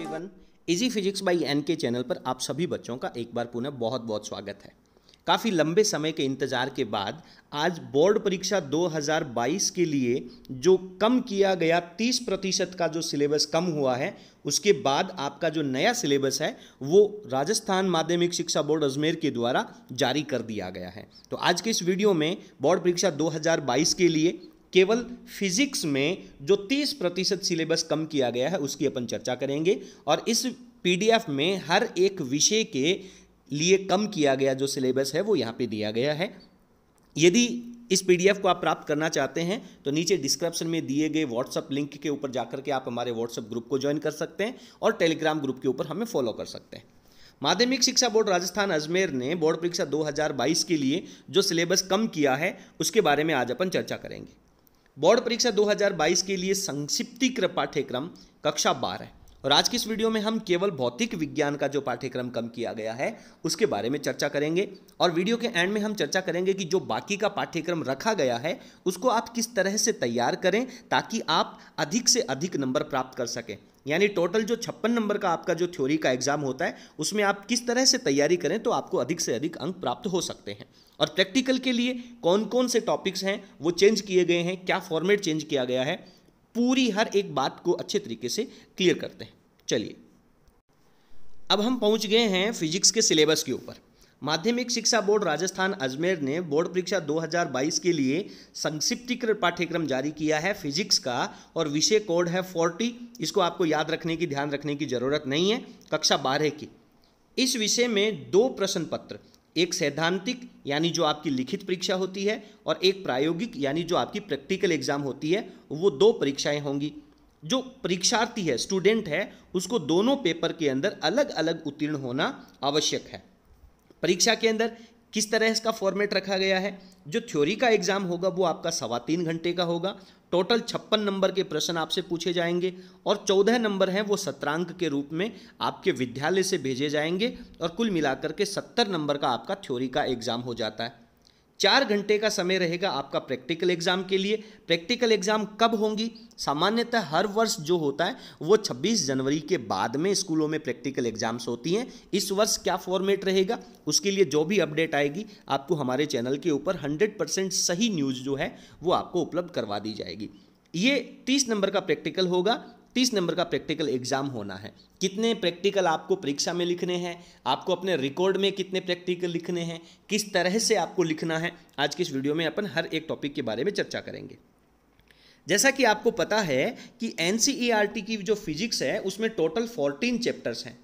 everyone easy physics by N K channel पर आप सभी बच्चों का एक बार पुनः बहुत बहुत स्वागत है काफ़ी लंबे समय के इंतज़ार के बाद आज बोर्ड परीक्षा 2022 के लिए जो कम किया गया 30 प्रतिशत का जो सिलेबस कम हुआ है उसके बाद आपका जो नया सिलेबस है वो राजस्थान माध्यमिक शिक्षा बोर्ड अजमेर के द्वारा जारी कर दिया गया है तो आज के इस वीडियो में बोर्ड परीक्षा 2022 के लिए केवल फिजिक्स में जो 30 प्रतिशत सिलेबस कम किया गया है उसकी अपन चर्चा करेंगे और इस पीडीएफ में हर एक विषय के लिए कम किया गया जो सिलेबस है वो यहाँ पे दिया गया है यदि इस पीडीएफ को आप प्राप्त करना चाहते हैं तो नीचे डिस्क्रिप्शन में दिए गए व्हाट्सएप लिंक के ऊपर जाकर के आप हमारे व्हाट्सएप ग्रुप को ज्वाइन कर सकते हैं और टेलीग्राम ग्रुप के ऊपर हमें फॉलो कर सकते हैं माध्यमिक शिक्षा बोर्ड राजस्थान अजमेर ने बोर्ड परीक्षा 2022 के लिए जो सिलेबस कम किया है उसके बारे में आज अपन चर्चा करेंगे बोर्ड परीक्षा 2022 के लिए संक्षिप्तिक्र पाठ्यक्रम कक्षा बारह और आज की इस वीडियो में हम केवल भौतिक विज्ञान का जो पाठ्यक्रम कम किया गया है उसके बारे में चर्चा करेंगे और वीडियो के एंड में हम चर्चा करेंगे कि जो बाकी का पाठ्यक्रम रखा गया है उसको आप किस तरह से तैयार करें ताकि आप अधिक से अधिक नंबर प्राप्त कर सकें यानी टोटल जो छप्पन नंबर का आपका जो थ्योरी का एग्जाम होता है उसमें आप किस तरह से तैयारी करें तो आपको अधिक से अधिक अंक प्राप्त हो सकते हैं और प्रैक्टिकल के लिए कौन कौन से टॉपिक्स हैं वो चेंज किए गए हैं क्या फॉर्मेट चेंज किया गया है पूरी हर एक बात को अच्छे तरीके से क्लियर करते हैं चलिए अब हम पहुंच गए हैं फिजिक्स के सिलेबस के ऊपर माध्यमिक शिक्षा बोर्ड राजस्थान अजमेर ने बोर्ड परीक्षा 2022 के लिए संक्षिप्तीकृत पाठ्यक्रम जारी किया है फिजिक्स का और विषय कोड है 40 इसको आपको याद रखने की ध्यान रखने की जरूरत नहीं है कक्षा बारह की इस विषय में दो प्रश्न पत्र एक सैद्धांतिक यानी जो आपकी लिखित परीक्षा होती है और एक प्रायोगिक यानी जो आपकी प्रैक्टिकल एग्जाम होती है वो दो परीक्षाएं होंगी जो परीक्षार्थी है स्टूडेंट है उसको दोनों पेपर के अंदर अलग अलग उत्तीर्ण होना आवश्यक है परीक्षा के अंदर किस तरह इसका फॉर्मेट रखा गया है जो थ्योरी का एग्जाम होगा वो आपका सवा तीन घंटे का होगा टोटल छप्पन नंबर के प्रश्न आपसे पूछे जाएंगे और चौदह नंबर हैं वो सत्रांक के रूप में आपके विद्यालय से भेजे जाएंगे और कुल मिलाकर के सत्तर नंबर का आपका थ्योरी का एग्जाम हो जाता है चार घंटे का समय रहेगा आपका प्रैक्टिकल एग्जाम के लिए प्रैक्टिकल एग्जाम कब होंगी सामान्यतः हर वर्ष जो होता है वो 26 जनवरी के बाद में स्कूलों में प्रैक्टिकल एग्जाम्स होती हैं इस वर्ष क्या फॉर्मेट रहेगा उसके लिए जो भी अपडेट आएगी आपको हमारे चैनल के ऊपर 100% सही न्यूज़ जो है वो आपको उपलब्ध करवा दी जाएगी ये 30 नंबर का प्रैक्टिकल होगा तीस नंबर का प्रैक्टिकल एग्जाम होना है कितने प्रैक्टिकल आपको परीक्षा में लिखने हैं आपको अपने रिकॉर्ड में कितने प्रैक्टिकल लिखने हैं किस तरह से आपको लिखना है आज की इस वीडियो में अपन हर एक टॉपिक के बारे में चर्चा करेंगे जैसा कि आपको पता है कि एन e की जो फिजिक्स है उसमें टोटल फोर्टीन चैप्टर्स हैं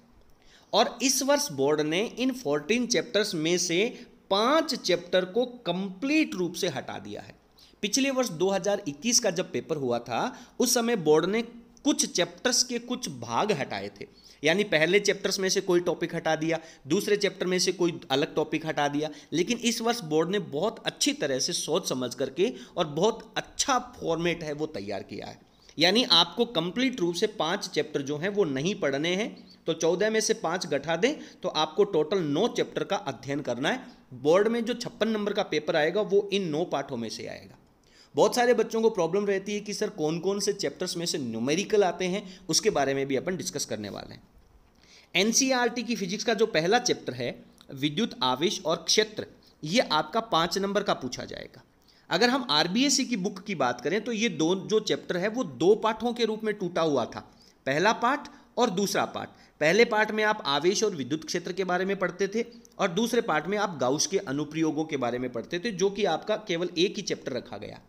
और इस वर्ष बोर्ड ने इन फोर्टीन चैप्टर्स में से पाँच चैप्टर को कंप्लीट रूप से हटा दिया है पिछले वर्ष 2021 का जब पेपर हुआ था उस समय बोर्ड ने कुछ चैप्टर्स के कुछ भाग हटाए थे यानी पहले चैप्टर्स में से कोई टॉपिक हटा दिया दूसरे चैप्टर में से कोई अलग टॉपिक हटा दिया लेकिन इस वर्ष बोर्ड ने बहुत अच्छी तरह से सोच समझ करके और बहुत अच्छा फॉर्मेट है वो तैयार किया है यानी आपको कंप्लीट रूप से पांच चैप्टर जो हैं वो नहीं पढ़ने हैं तो चौदह में से पाँच गठा दें तो आपको टोटल नौ चैप्टर का अध्ययन करना है बोर्ड में जो छप्पन नंबर का पेपर आएगा वो इन नौ पाठों में से आएगा बहुत सारे बच्चों को प्रॉब्लम रहती है कि सर कौन कौन से चैप्टर्स में से न्यूमेरिकल आते हैं उसके बारे में भी अपन डिस्कस करने वाले हैं एन e की फिजिक्स का जो पहला चैप्टर है विद्युत आवेश और क्षेत्र ये आपका पाँच नंबर का पूछा जाएगा अगर हम आर e की बुक की बात करें तो ये दो जो चैप्टर है वो दो पाठों के रूप में टूटा हुआ था पहला पाठ और दूसरा पाठ पहले पाठ में आप आवेश और विद्युत क्षेत्र के बारे में पढ़ते थे और दूसरे पाठ में आप गाउस के अनुप्रयोगों के बारे में पढ़ते थे जो कि आपका केवल एक ही चैप्टर रखा गया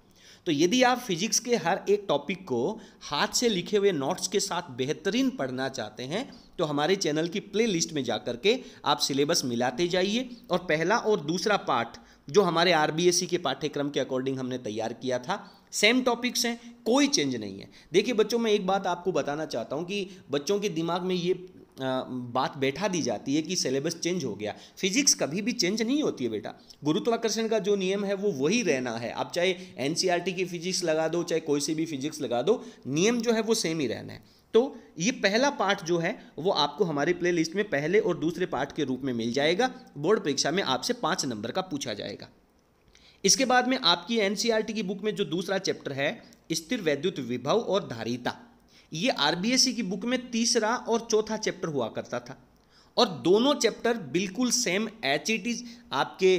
तो यदि आप फिजिक्स के हर एक टॉपिक को हाथ से लिखे हुए नोट्स के साथ बेहतरीन पढ़ना चाहते हैं तो हमारे चैनल की प्लेलिस्ट में जा के आप सिलेबस मिलाते जाइए और पहला और दूसरा पार्ट जो हमारे आर के पाठ्यक्रम के अकॉर्डिंग हमने तैयार किया था सेम टॉपिक्स हैं कोई चेंज नहीं है देखिए बच्चों मैं एक बात आपको बताना चाहता हूँ कि बच्चों के दिमाग में ये बात बैठा दी जाती है कि सिलेबस चेंज हो गया फिजिक्स कभी भी चेंज नहीं होती है बेटा गुरुत्वाकर्षण का जो नियम है वो वही रहना है आप चाहे एन e की फिजिक्स लगा दो चाहे कोई सी भी फिजिक्स लगा दो नियम जो है वो सेम ही रहना है तो ये पहला पार्ट जो है वो आपको हमारे प्ले लिस्ट में पहले और दूसरे पार्ट के रूप में मिल जाएगा बोर्ड परीक्षा में आपसे पाँच नंबर का पूछा जाएगा इसके बाद में आपकी एन e की बुक में जो दूसरा चैप्टर है स्थिर वैद्युत विभव और धारिता ये आरबीएसई की बुक में तीसरा और चौथा चैप्टर हुआ करता था और दोनों चैप्टर बिल्कुल सेम एच इट इज आपके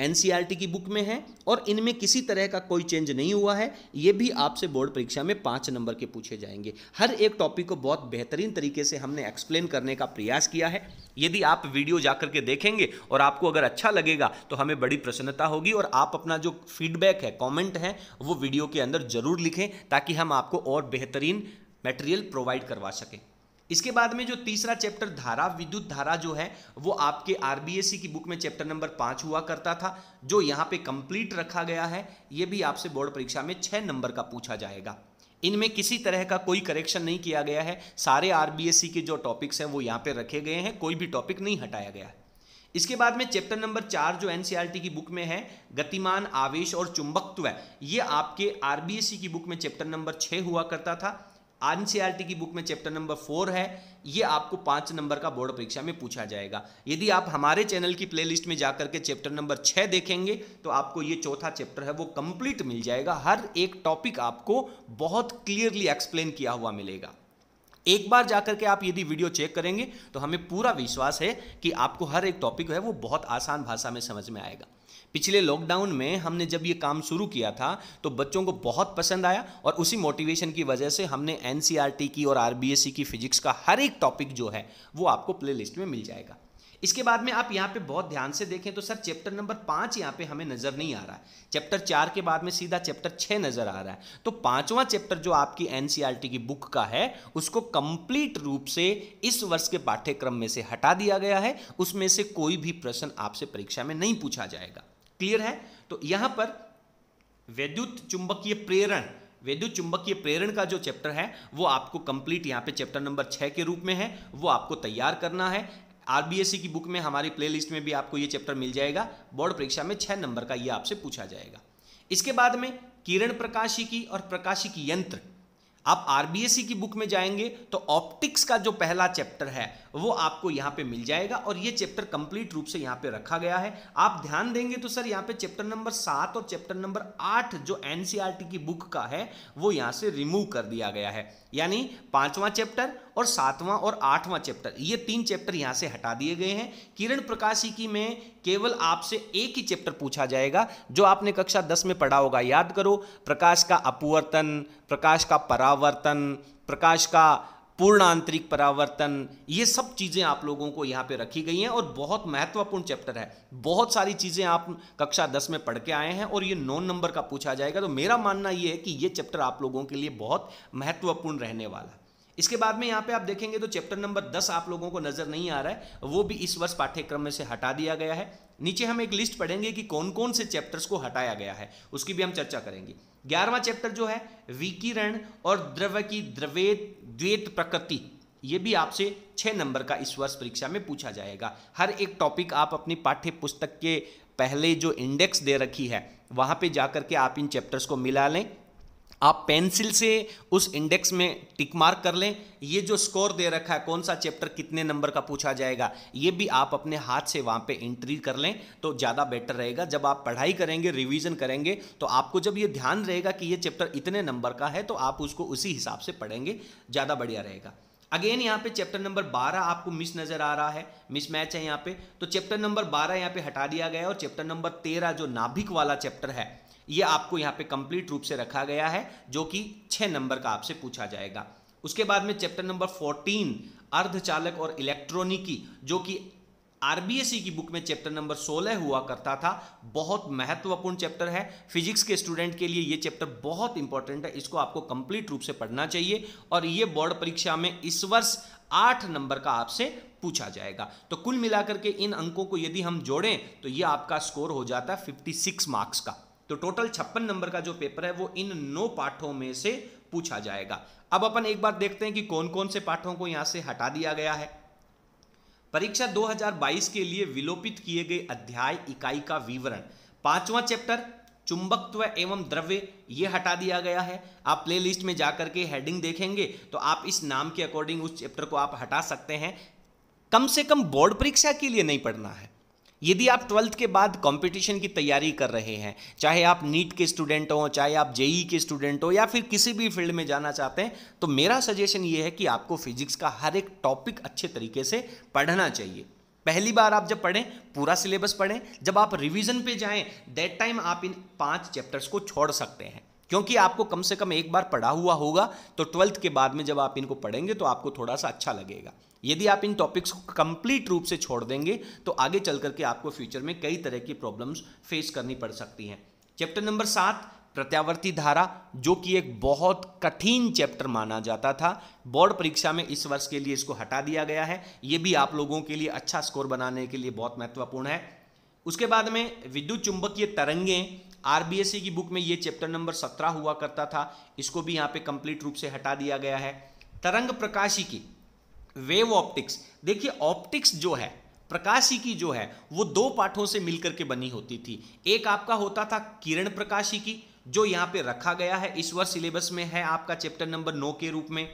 एन e की बुक में है और इनमें किसी तरह का कोई चेंज नहीं हुआ है ये भी आपसे बोर्ड परीक्षा में पाँच नंबर के पूछे जाएंगे हर एक टॉपिक को बहुत बेहतरीन तरीके से हमने एक्सप्लेन करने का प्रयास किया है यदि आप वीडियो जाकर के देखेंगे और आपको अगर अच्छा लगेगा तो हमें बड़ी प्रसन्नता होगी और आप अपना जो फीडबैक है कॉमेंट है वो वीडियो के अंदर जरूर लिखें ताकि हम आपको और बेहतरीन मटेरियल प्रोवाइड करवा सके इसके बाद में जो तीसरा चैप्टर धारा विद्युत धारा जो है वो आपके आर की बुक में चैप्टर नंबर पांच हुआ करता था जो यहाँ पे कंप्लीट रखा गया है ये भी आपसे बोर्ड परीक्षा में छह नंबर का पूछा जाएगा इनमें किसी तरह का कोई करेक्शन नहीं किया गया है सारे आर के जो टॉपिक्स हैं वो यहाँ पे रखे गए हैं कोई भी टॉपिक नहीं हटाया गया है इसके बाद में चैप्टर नंबर चार जो एनसीआरटी e की बुक में है गतिमान आवेश और चुंबकत्व ये आपके आरबीएससी की बुक में चैप्टर नंबर छह हुआ करता था एन की बुक में चैप्टर नंबर फोर है ये आपको पांच नंबर का बोर्ड परीक्षा में पूछा जाएगा यदि आप हमारे चैनल की प्लेलिस्ट में जाकर के चैप्टर नंबर छह देखेंगे तो आपको ये चौथा चैप्टर है वो कंप्लीट मिल जाएगा हर एक टॉपिक आपको बहुत क्लियरली एक्सप्लेन किया हुआ मिलेगा एक बार जाकर के आप यदि वीडियो चेक करेंगे तो हमें पूरा विश्वास है कि आपको हर एक टॉपिक है वो बहुत आसान भाषा में समझ में आएगा पिछले लॉकडाउन में हमने जब ये काम शुरू किया था तो बच्चों को बहुत पसंद आया और उसी मोटिवेशन की वजह से हमने एन e की और आर की फिजिक्स का हर एक टॉपिक जो है वो आपको प्ले में मिल जाएगा इसके बाद में आप यहाँ पे बहुत ध्यान से देखें तो सर चैप्टर नंबर पाँच यहाँ पे हमें नज़र नहीं आ रहा है चैप्टर चार के बाद में सीधा चैप्टर छः नज़र आ रहा है तो पांचवा चैप्टर जो आपकी एन e की बुक का है उसको कंप्लीट रूप से इस वर्ष के पाठ्यक्रम में से हटा दिया गया है उसमें से कोई भी प्रश्न आपसे परीक्षा में नहीं पूछा जाएगा क्लियर है तो यहां पर वैद्युत चुंबकीय प्रेरण वैद्युत चुंबकीय प्रेरण का जो चैप्टर है वो आपको कंप्लीट यहां पे चैप्टर नंबर छह के रूप में है वो आपको तैयार करना है आरबीएससी की बुक में हमारी प्लेलिस्ट में भी आपको ये चैप्टर मिल जाएगा बोर्ड परीक्षा में छह नंबर का ये आपसे पूछा जाएगा इसके बाद में किरण प्रकाशिकी और प्रकाशिकी यंत्र आप आरबीएससी e की बुक में जाएंगे तो ऑप्टिक्स का जो पहला चैप्टर है वो आपको यहाँ पे मिल जाएगा और ये चैप्टर कंप्लीट रूप से यहाँ पे रखा गया है आप ध्यान देंगे तो सर यहाँ पे चैप्टर नंबर सात और चैप्टर नंबर आठ जो एनसीआरटी e की बुक का है वो यहाँ से रिमूव कर दिया गया है यानी पांचवा चैप्टर और सातवां और आठवां चैप्टर ये तीन चैप्टर यहाँ से हटा दिए गए हैं किरण प्रकाशी की में केवल आपसे एक ही चैप्टर पूछा जाएगा जो आपने कक्षा दस में पढ़ा होगा याद करो प्रकाश का अपवर्तन प्रकाश का परावर्तन प्रकाश का पूर्ण आंतरिक परावर्तन ये सब चीज़ें आप लोगों को यहाँ पे रखी गई हैं और बहुत महत्वपूर्ण चैप्टर है बहुत सारी चीज़ें आप कक्षा दस में पढ़ के आए हैं और ये नौ नंबर का पूछा जाएगा तो मेरा मानना ये है कि ये चैप्टर आप लोगों के लिए बहुत महत्वपूर्ण रहने वाला है इसके बाद में यहाँ पे आप देखेंगे तो चैप्टर नंबर दस आप लोगों को नजर नहीं आ रहा है वो भी इस वर्ष पाठ्यक्रम में से हटा दिया गया है नीचे हम एक लिस्ट पढ़ेंगे कि कौन कौन से चैप्टर्स को हटाया गया है उसकी भी हम चर्चा करेंगे ग्यारहवा चैप्टर जो है विकिरण और द्रव्य की द्रवेद द्वेत प्रकृति ये भी आपसे छः नंबर का इस वर्ष परीक्षा में पूछा जाएगा हर एक टॉपिक आप अपनी पाठ्य पुस्तक के पहले जो इंडेक्स दे रखी है वहाँ पे जाकर के आप इन चैप्टर्स को मिला लें आप पेंसिल से उस इंडेक्स में टिक मार्क कर लें ये जो स्कोर दे रखा है कौन सा चैप्टर कितने नंबर का पूछा जाएगा ये भी आप अपने हाथ से वहाँ पे एंट्री कर लें तो ज़्यादा बेटर रहेगा जब आप पढ़ाई करेंगे रिवीजन करेंगे तो आपको जब ये ध्यान रहेगा कि ये चैप्टर इतने नंबर का है तो आप उसको उसी हिसाब से पढ़ेंगे ज़्यादा बढ़िया रहेगा अगेन यहाँ पे चैप्टर नंबर 12 आपको मिस नज़र आ रहा है मिस मैच है यहाँ पे तो चैप्टर नंबर 12 यहाँ पे हटा दिया गया है और चैप्टर नंबर 13 जो नाभिक वाला चैप्टर है ये आपको यहाँ पे कंप्लीट रूप से रखा गया है जो कि छः नंबर का आपसे पूछा जाएगा उसके बाद में चैप्टर नंबर 14 अर्धचालक और इलेक्ट्रॉनिकी जो कि आरबीएसई की बुक में चैप्टर नंबर 16 हुआ करता था बहुत महत्वपूर्ण चैप्टर है फिजिक्स के स्टूडेंट के लिए यह चैप्टर बहुत इंपॉर्टेंट है इसको आपको कंप्लीट रूप से पढ़ना चाहिए और यह बोर्ड परीक्षा में इस वर्ष आठ नंबर का आपसे पूछा जाएगा तो कुल मिलाकर के इन अंकों को यदि हम जोड़ें तो यह आपका स्कोर हो जाता है फिफ्टी मार्क्स का तो टोटल छप्पन नंबर का जो पेपर है वो इन नौ पाठों में से पूछा जाएगा अब अपन एक बार देखते हैं कि कौन कौन से पाठों को यहां से हटा दिया गया है परीक्षा 2022 के लिए विलोपित किए गए अध्याय इकाई का विवरण पांचवा चैप्टर चुंबकत्व एवं द्रव्य ये हटा दिया गया है आप प्ले लिस्ट में जाकर के हेडिंग देखेंगे तो आप इस नाम के अकॉर्डिंग उस चैप्टर को आप हटा सकते हैं कम से कम बोर्ड परीक्षा के लिए नहीं पढ़ना है यदि आप ट्वेल्थ के बाद कंपटीशन की तैयारी कर रहे हैं चाहे आप नीट के स्टूडेंट हो चाहे आप जेई के स्टूडेंट हो या फिर किसी भी फील्ड में जाना चाहते हैं तो मेरा सजेशन ये है कि आपको फिजिक्स का हर एक टॉपिक अच्छे तरीके से पढ़ना चाहिए पहली बार आप जब पढ़ें पूरा सिलेबस पढ़ें जब आप रिविजन पे जाएं दैट टाइम आप इन पांच चैप्टर्स को छोड़ सकते हैं क्योंकि आपको कम से कम एक बार पढ़ा हुआ होगा तो ट्वेल्थ के बाद में जब आप इनको पढ़ेंगे तो आपको थोड़ा सा अच्छा लगेगा यदि आप इन टॉपिक्स को कंप्लीट रूप से छोड़ देंगे तो आगे चल करके आपको फ्यूचर में कई तरह की प्रॉब्लम्स फेस करनी पड़ सकती हैं चैप्टर नंबर सात प्रत्यावर्ती धारा जो कि एक बहुत कठिन चैप्टर माना जाता था बोर्ड परीक्षा में इस वर्ष के लिए इसको हटा दिया गया है ये भी आप लोगों के लिए अच्छा स्कोर बनाने के लिए बहुत महत्वपूर्ण है उसके बाद में विद्युत चुंबकीय तरंगें आरबीएससी की बुक में ये चैप्टर नंबर सत्रह हुआ करता था इसको भी यहाँ पे कंप्लीट रूप से हटा दिया गया है तरंग प्रकाशी की वेव ऑप्टिक्स देखिए ऑप्टिक्स जो है प्रकाशी की जो है वो दो पाठों से मिलकर के बनी होती थी एक आपका होता था किरण प्रकाशी की जो यहाँ पे रखा गया है इस वर्ष सिलेबस में है आपका चैप्टर नंबर नौ के रूप में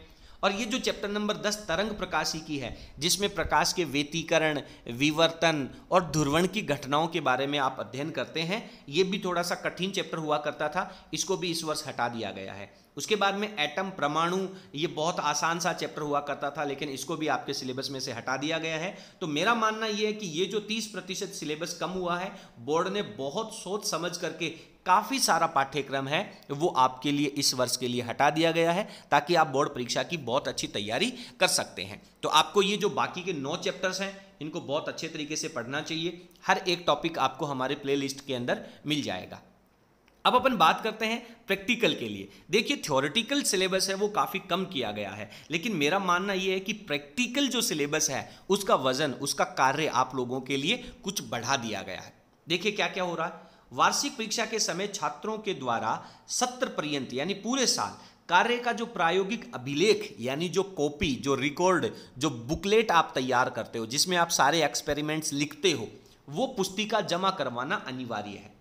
और ये जो चैप्टर नंबर दस तरंग प्रकाशी की है जिसमें प्रकाश के व्यतीकरण विवर्तन और ध्रुवण की घटनाओं के बारे में आप अध्ययन करते हैं ये भी थोड़ा सा कठिन चैप्टर हुआ करता था इसको भी इस वर्ष हटा दिया गया है उसके बाद में एटम परमाणु ये बहुत आसान सा चैप्टर हुआ करता था लेकिन इसको भी आपके सिलेबस में से हटा दिया गया है तो मेरा मानना ये है कि ये जो 30 प्रतिशत सिलेबस कम हुआ है बोर्ड ने बहुत सोच समझ करके काफ़ी सारा पाठ्यक्रम है वो आपके लिए इस वर्ष के लिए हटा दिया गया है ताकि आप बोर्ड परीक्षा की बहुत अच्छी तैयारी कर सकते हैं तो आपको ये जो बाकी के नौ चैप्टर्स हैं इनको बहुत अच्छे तरीके से पढ़ना चाहिए हर एक टॉपिक आपको हमारे प्ले के अंदर मिल जाएगा अब अपन बात करते हैं प्रैक्टिकल के लिए देखिए थ्योरेटिकल सिलेबस है वो काफ़ी कम किया गया है लेकिन मेरा मानना ये है कि प्रैक्टिकल जो सिलेबस है उसका वजन उसका कार्य आप लोगों के लिए कुछ बढ़ा दिया गया है देखिए क्या क्या हो रहा है वार्षिक परीक्षा के समय छात्रों के द्वारा सत्र पर्यंत यानी पूरे साल कार्य का जो प्रायोगिक अभिलेख यानी जो कॉपी जो रिकॉर्ड जो बुकलेट आप तैयार करते हो जिसमें आप सारे एक्सपेरिमेंट्स लिखते हो वो पुस्तिका जमा करवाना अनिवार्य है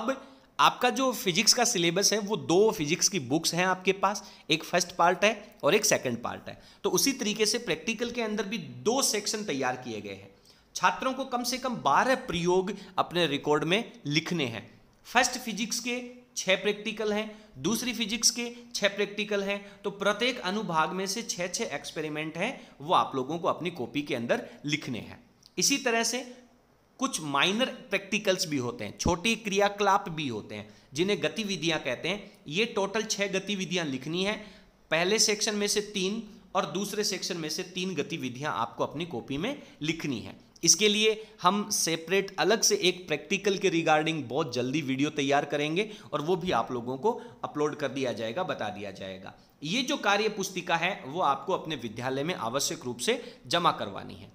अब आपका जो फिजिक्स का सिलेबस है वो दो फिजिक्स की बुक्स हैं आपके पास एक फर्स्ट पार्ट है और एक सेकंड पार्ट है तो उसी तरीके से प्रैक्टिकल के अंदर भी दो सेक्शन तैयार किए गए हैं छात्रों को कम से कम बारह प्रयोग अपने रिकॉर्ड में लिखने हैं फर्स्ट फिजिक्स के छः प्रैक्टिकल हैं दूसरी फिजिक्स के छः प्रैक्टिकल हैं तो प्रत्येक अनुभाग में से छः छः एक्सपेरिमेंट हैं वो आप लोगों को अपनी कॉपी के अंदर लिखने हैं इसी तरह से कुछ माइनर प्रैक्टिकल्स भी होते हैं छोटे क्रियाकलाप भी होते हैं जिन्हें गतिविधियां कहते हैं ये टोटल छः गतिविधियां लिखनी है पहले सेक्शन में से तीन और दूसरे सेक्शन में से तीन गतिविधियां आपको अपनी कॉपी में लिखनी है इसके लिए हम सेपरेट अलग से एक प्रैक्टिकल के रिगार्डिंग बहुत जल्दी वीडियो तैयार करेंगे और वो भी आप लोगों को अपलोड कर दिया जाएगा बता दिया जाएगा ये जो कार्य पुस्तिका है वो आपको अपने विद्यालय में आवश्यक रूप से जमा करवानी है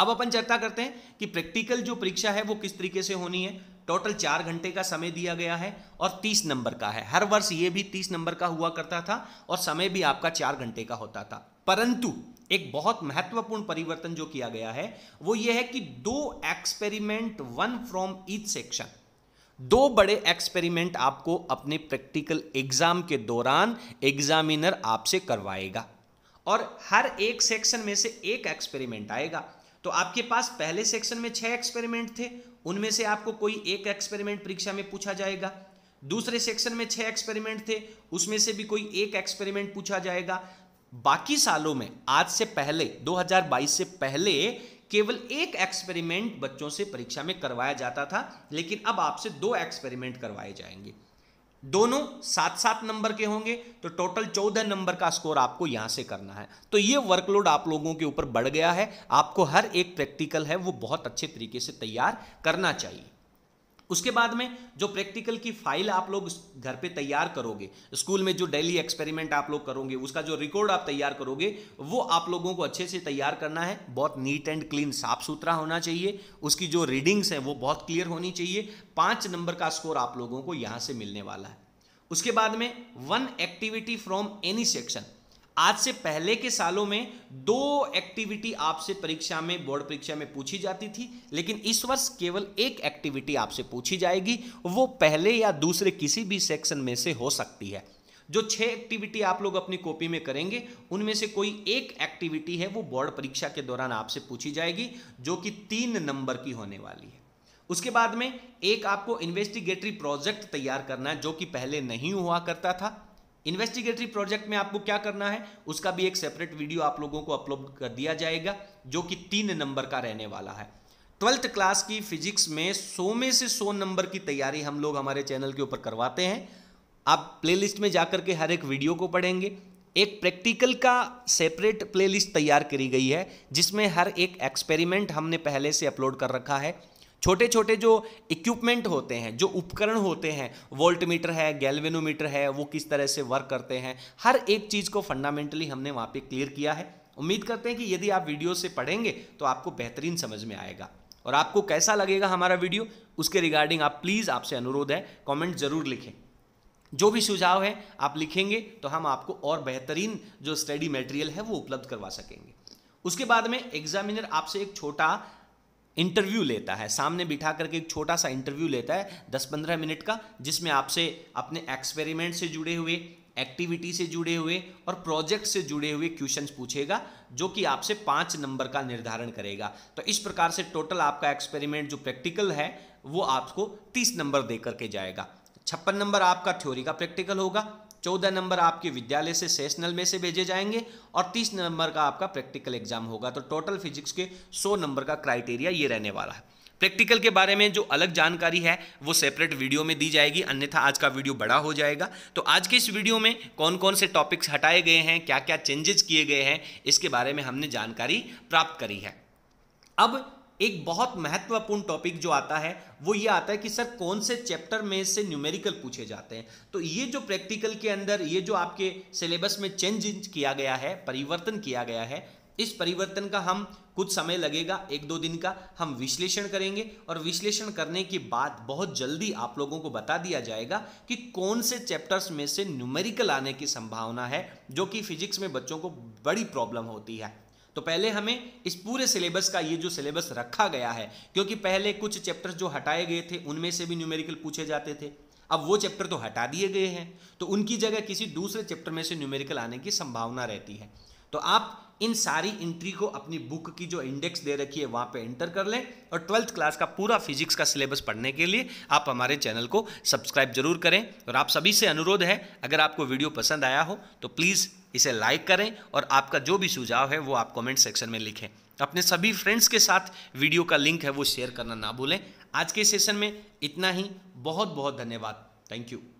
अब अपन चर्चा करते हैं कि प्रैक्टिकल जो परीक्षा है वो किस तरीके से होनी है टोटल चार घंटे का समय दिया गया है और तीस नंबर का है हर वर्ष ये भी तीस नंबर का हुआ करता था और समय भी आपका चार घंटे का होता था परंतु एक बहुत महत्वपूर्ण परिवर्तन जो किया गया है वो ये है कि दो experiment one from each section दो बड़े एक्सपेरिमेंट आपको अपने प्रैक्टिकल एग्जाम के दौरान एग्जामिनर आपसे करवाएगा और हर एक सेक्शन में से एक एक्सपेरिमेंट आएगा तो आपके पास पहले सेक्शन में छह एक्सपेरिमेंट थे उनमें से आपको कोई एक एक्सपेरिमेंट परीक्षा में पूछा जाएगा दूसरे सेक्शन में छह एक्सपेरिमेंट थे उसमें से भी कोई एक एक्सपेरिमेंट पूछा जाएगा बाकी सालों में आज से पहले 2022 से पहले केवल एक एक्सपेरिमेंट बच्चों से परीक्षा में करवाया जाता था लेकिन अब आपसे दो एक्सपेरिमेंट करवाए जाएंगे दोनों सात सात नंबर के होंगे तो टोटल चौदह नंबर का स्कोर आपको यहां से करना है तो ये वर्कलोड आप लोगों के ऊपर बढ़ गया है आपको हर एक प्रैक्टिकल है वो बहुत अच्छे तरीके से तैयार करना चाहिए उसके बाद में जो प्रैक्टिकल की फाइल आप लोग घर पे तैयार करोगे स्कूल में जो डेली एक्सपेरिमेंट आप लोग करोगे उसका जो रिकॉर्ड आप तैयार करोगे वो आप लोगों को अच्छे से तैयार करना है बहुत नीट एंड क्लीन साफ सुथरा होना चाहिए उसकी जो रीडिंग्स हैं वो बहुत क्लियर होनी चाहिए पाँच नंबर का स्कोर आप लोगों को यहाँ से मिलने वाला है उसके बाद में one activity from any section आज से पहले के सालों में दो एक्टिविटी आपसे परीक्षा में बोर्ड परीक्षा में पूछी जाती थी लेकिन इस वर्ष केवल एक एक्टिविटी आपसे पूछी जाएगी वो पहले या दूसरे किसी भी सेक्शन में से हो सकती है जो छह एक्टिविटी आप लोग अपनी कॉपी में करेंगे उनमें से कोई एक एक्टिविटी है वो बोर्ड परीक्षा के दौरान आपसे पूछी जाएगी जो कि तीन नंबर की होने वाली है उसके बाद में एक आपको इन्वेस्टिगेटरी प्रोजेक्ट तैयार करना है जो कि पहले नहीं हुआ करता था इन्वेस्टिगेटरी प्रोजेक्ट में आपको क्या करना है उसका भी एक सेपरेट वीडियो आप लोगों को अपलोड कर दिया जाएगा जो कि तीन नंबर का रहने वाला है ट्वेल्थ क्लास की फिजिक्स में सो में से सो नंबर की तैयारी हम लोग हमारे चैनल के ऊपर करवाते हैं आप प्लेलिस्ट में जाकर के हर एक वीडियो को पढ़ेंगे एक प्रैक्टिकल का सेपरेट प्लेलिस्ट तैयार करी गई है जिसमें हर एक एक्सपेरिमेंट हमने पहले से अपलोड कर रखा है छोटे छोटे जो इक्विपमेंट होते हैं जो उपकरण होते हैं वोल्ट मीटर है गैल्वेनोमीटर है वो किस तरह से वर्क करते हैं हर एक चीज़ को फंडामेंटली हमने वहाँ पे क्लियर किया है उम्मीद करते हैं कि यदि आप वीडियो से पढ़ेंगे तो आपको बेहतरीन समझ में आएगा और आपको कैसा लगेगा हमारा वीडियो उसके रिगार्डिंग आप प्लीज़ आपसे अनुरोध है कॉमेंट ज़रूर लिखें जो भी सुझाव है आप लिखेंगे तो हम आपको और बेहतरीन जो स्टडी मटेरियल है वो उपलब्ध करवा सकेंगे उसके बाद में एग्जामिनर आपसे एक छोटा इंटरव्यू लेता है सामने बिठा करके एक छोटा सा इंटरव्यू लेता है दस पंद्रह मिनट का जिसमें आपसे अपने एक्सपेरिमेंट से जुड़े हुए एक्टिविटी से जुड़े हुए और प्रोजेक्ट से जुड़े हुए क्वेश्चन पूछेगा जो कि आपसे पाँच नंबर का निर्धारण करेगा तो इस प्रकार से टोटल आपका एक्सपेरिमेंट जो प्रैक्टिकल है वो आपको तीस नंबर दे करके जाएगा छप्पन नंबर आपका थ्योरी का प्रैक्टिकल होगा चौदह नंबर आपके विद्यालय से सेशनल में से भेजे जाएंगे और तीस नंबर का आपका प्रैक्टिकल एग्जाम होगा तो टोटल फिजिक्स के सौ नंबर का क्राइटेरिया ये रहने वाला है प्रैक्टिकल के बारे में जो अलग जानकारी है वो सेपरेट वीडियो में दी जाएगी अन्यथा आज का वीडियो बड़ा हो जाएगा तो आज के इस वीडियो में कौन कौन से टॉपिक्स हटाए गए हैं क्या क्या चेंजेस किए गए हैं इसके बारे में हमने जानकारी प्राप्त करी है अब एक बहुत महत्वपूर्ण टॉपिक जो आता है वो ये आता है कि सर कौन से चैप्टर में से न्यूमेरिकल पूछे जाते हैं तो ये जो प्रैक्टिकल के अंदर ये जो आपके सिलेबस में चेंज किया गया है परिवर्तन किया गया है इस परिवर्तन का हम कुछ समय लगेगा एक दो दिन का हम विश्लेषण करेंगे और विश्लेषण करने के बाद बहुत जल्दी आप लोगों को बता दिया जाएगा कि कौन से चैप्टर्स में से न्यूमेरिकल आने की संभावना है जो कि फिजिक्स में बच्चों को बड़ी प्रॉब्लम होती है तो पहले हमें इस पूरे सिलेबस का ये जो सिलेबस रखा गया है क्योंकि पहले कुछ चैप्टर्स जो हटाए गए थे उनमें से भी न्यूमेरिकल पूछे जाते थे अब वो चैप्टर तो हटा दिए गए हैं तो उनकी जगह किसी दूसरे चैप्टर में से न्यूमेरिकल आने की संभावना रहती है तो आप इन सारी एंट्री को अपनी बुक की जो इंडेक्स दे रखी है वहाँ पे एंटर कर लें और ट्वेल्थ क्लास का पूरा फिजिक्स का सिलेबस पढ़ने के लिए आप हमारे चैनल को सब्सक्राइब जरूर करें और आप सभी से अनुरोध है अगर आपको वीडियो पसंद आया हो तो प्लीज़ इसे लाइक करें और आपका जो भी सुझाव है वो आप कमेंट सेक्शन में लिखें अपने सभी फ्रेंड्स के साथ वीडियो का लिंक है वो शेयर करना ना भूलें आज के सेशन में इतना ही बहुत बहुत धन्यवाद थैंक यू